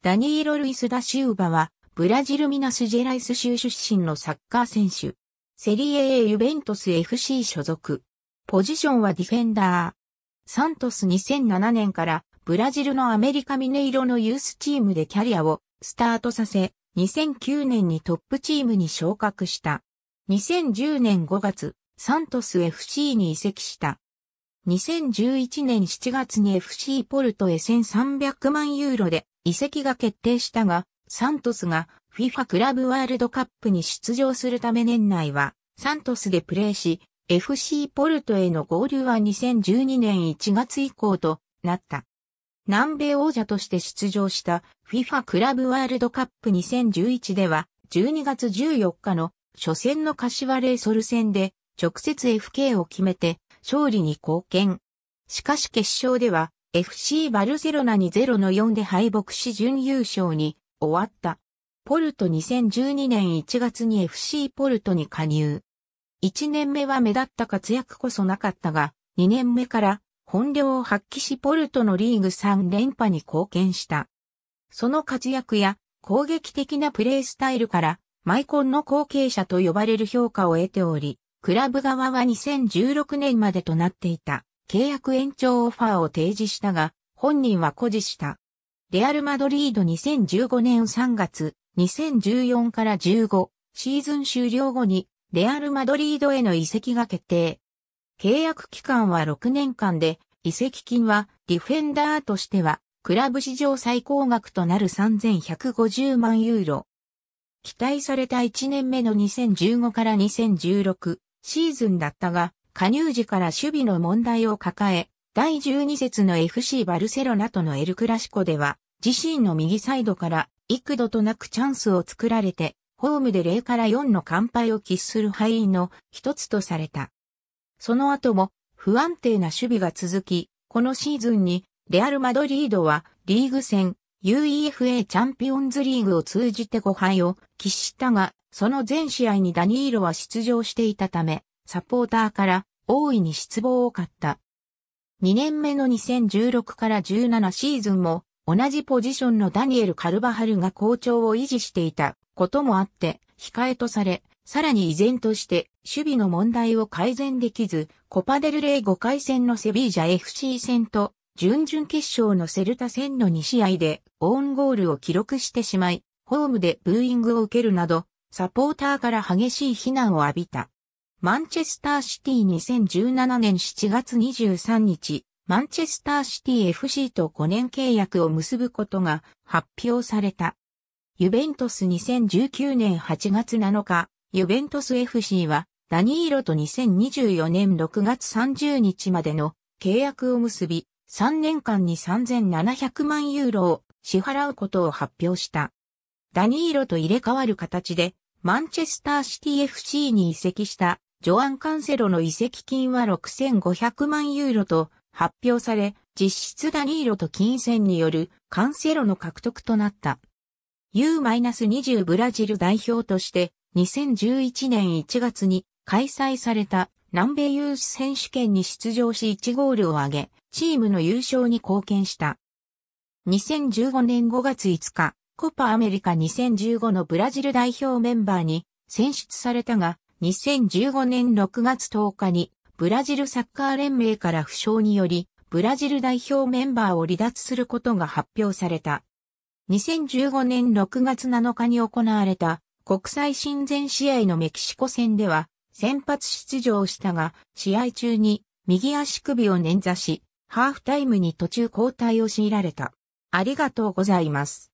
ダニーロ・ルイス・ダ・シウバは、ブラジルミナス・ジェライス州出身のサッカー選手。セリエ A ユベントス FC 所属。ポジションはディフェンダー。サントス2007年からブラジルのアメリカミネイロのユースチームでキャリアをスタートさせ、2009年にトップチームに昇格した。2010年5月、サントス FC に移籍した。2011年7月に FC ポルトへ1300万ユーロで移籍が決定したが、サントスが FIFA クラブワールドカップに出場するため年内はサントスでプレーし、FC ポルトへの合流は2012年1月以降となった。南米王者として出場した FIFA クラブワールドカップ2011では12月14日の初戦の柏レイソル戦で直接 FK を決めて勝利に貢献。しかし決勝では FC バルセロナに0の4で敗北し準優勝に終わった。ポルト2012年1月に FC ポルトに加入。1年目は目立った活躍こそなかったが、2年目から本領を発揮しポルトのリーグ3連覇に貢献した。その活躍や攻撃的なプレースタイルからマイコンの後継者と呼ばれる評価を得ており、クラブ側は2016年までとなっていた。契約延長オファーを提示したが、本人は誇示した。レアル・マドリード2015年3月、2014から15シーズン終了後にレアル・マドリードへの移籍が決定。契約期間は6年間で、移籍金はディフェンダーとしてはクラブ史上最高額となる3150万ユーロ。期待された1年目の2015から2016シーズンだったが、加入時から守備の問題を抱え、第12節の FC バルセロナとのエルクラシコでは、自身の右サイドから幾度となくチャンスを作られて、ホームで0から4の完敗を喫する敗因の一つとされた。その後も不安定な守備が続き、このシーズンにレアル・マドリードはリーグ戦 UEFA チャンピオンズリーグを通じて5敗を喫したが、その全試合にダニーロは出場していたため、サポーターから大いに失望を買った。2年目の2016から17シーズンも同じポジションのダニエル・カルバハルが好調を維持していたこともあって、控えとされ、さらに依然として守備の問題を改善できず、コパデルレイ5回戦のセビージャ FC 戦と準々決勝のセルタ戦の2試合でオウンゴールを記録してしまい、ホームでブーイングを受けるなど、サポーターから激しい非難を浴びた。マンチェスターシティ2017年7月23日、マンチェスターシティ FC と5年契約を結ぶことが発表された。ユベントス2019年8月7日、ユベントス FC はダニーロと2024年6月30日までの契約を結び、3年間に3700万ユーロを支払うことを発表した。ダニーロと入れ替わる形で、マンチェスターシティ FC に移籍したジョアン・カンセロの移籍金は6500万ユーロと発表され、実質ダニーロと金銭によるカンセロの獲得となった。U-20 ブラジル代表として2011年1月に開催された南米ユース選手権に出場し1ゴールを挙げ、チームの優勝に貢献した。2015年5月5日、コパアメリカ2015のブラジル代表メンバーに選出されたが、2015年6月10日にブラジルサッカー連盟から負傷によりブラジル代表メンバーを離脱することが発表された。2015年6月7日に行われた国際親善試合のメキシコ戦では先発出場したが試合中に右足首を捻挫しハーフタイムに途中交代を強いられた。ありがとうございます。